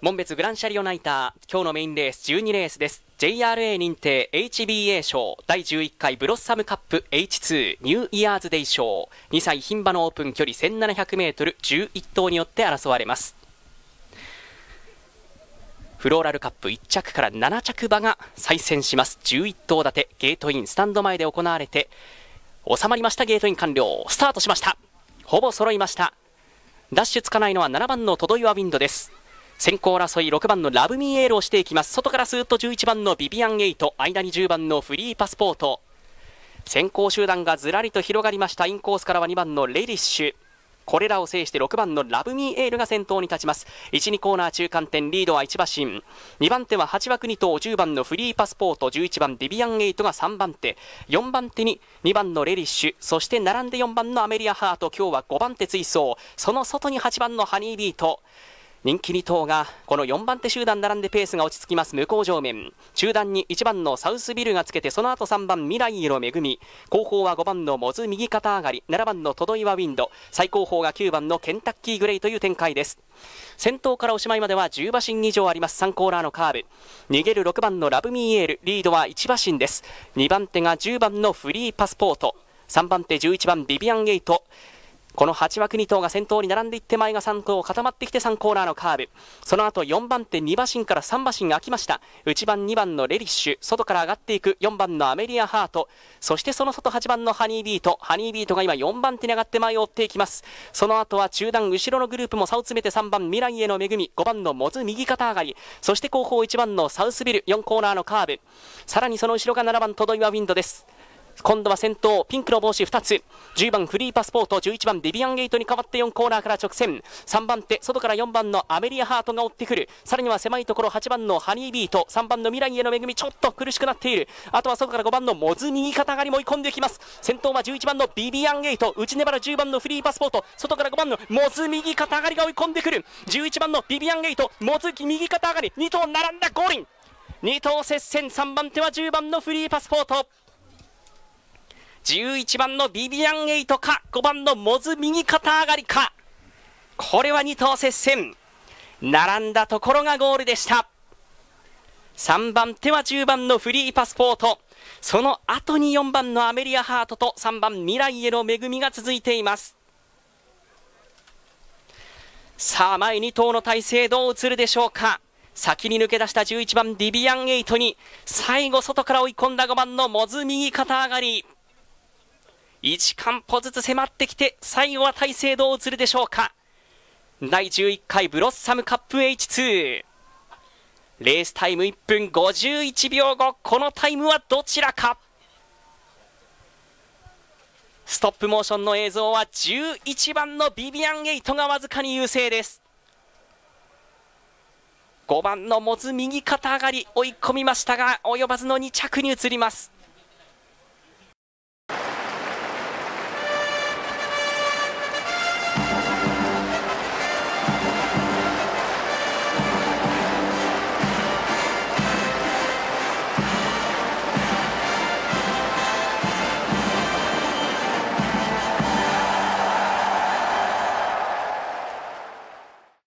門別グランシャリオナイター今日のメインレース12レースです JRA 認定 HBA 賞第11回ブロッサムカップ H2 ニューイヤーズデイ賞2歳牝馬のオープン距離 1700m11 頭によって争われますフローラルカップ1着から7着馬が再戦します11頭立てゲートインスタンド前で行われて収まりましたゲートイン完了スタートしましたほぼ揃いましたダッシュつかないのは7番のトドイワウィンドです先行争い6番のラブミーエールをしていきます外からスーッと11番のビビアン・エイト間に10番のフリーパスポート先行集団がずらりと広がりましたインコースからは2番のレディッシュこれらを制して6番のラブミーエールが先頭に立ちます1、2コーナー中間点リードは1馬身2番手は8枠2頭10番のフリーパスポート11番ビビアン・エイトが3番手4番手に2番のレディッシュそして並んで4番のアメリア・ハート今日は5番手追走その外に8番のハニービート人気2頭がこの4番手集団並んでペースが落ち着きます向正面中段に1番のサウスビルがつけてその後3番未来への恵み後方は5番のモズ右肩上がり7番のトドイワウィンド最高峰が9番のケンタッキーグレイという展開です先頭からおしまいまでは10馬身以上あります3コーナーのカーブ逃げる6番のラブミーエールリードは1馬身です2番手が10番のフリーパスポート3番手11番ビビアン・エイトこの8枠2頭が先頭に並んでいって前が3頭固まってきて3コーナーのカーブその後4番手2馬身から3馬身が空きました内番2番のレディッシュ外から上がっていく4番のアメリアハートそしてその外8番のハニービートハニービートが今4番手に上がって前を追っていきますその後は中段後ろのグループも差を詰めて3番未来への恵み5番のモズ右肩上がりそして後方1番のサウスビル4コーナーのカーブさらにその後ろが7番トドイワウィンドです今度は先頭、ピンクの帽子2つ。10番フリーパスポート、11番ビビアンゲートに変わって4コーナーから直線。3番手、外から4番のアメリアハートが追ってくる。さらには狭いところ8番のハニービート、3番の未来への恵み、ちょっと苦しくなっている。あとは外から5番のモズ右肩上がりも追い込んできます。先頭は11番のビビアンゲート、内粘る10番のフリーパスポート、外から5番のモズ右肩上がりが追い込んでくる。11番のビビアンゲート、モズ右肩上がり、2頭並んだゴーリン。2頭接戦、3番手は10番のフリーパスポート。11番のビビアン・エイトか5番のモズ右肩上がりかこれは2頭接戦並んだところがゴールでした3番手は10番のフリーパスポートその後に4番のアメリアハートと3番未来への恵みが続いていますさあ前2頭の体勢どう映るでしょうか先に抜け出した11番ディビアンエイトに最後外から追い込んだ5番のモズ右肩上がり1ン歩ずつ迫ってきて、最後は体勢どう映るでしょうか。第11回ブロッサムカップ H2。レースタイム1分51秒後、このタイムはどちらか。ストップモーションの映像は11番のビビアン・ゲイトがわずかに優勢です。5番のモズ右肩上がり追い込みましたが及ばずの2着に移ります。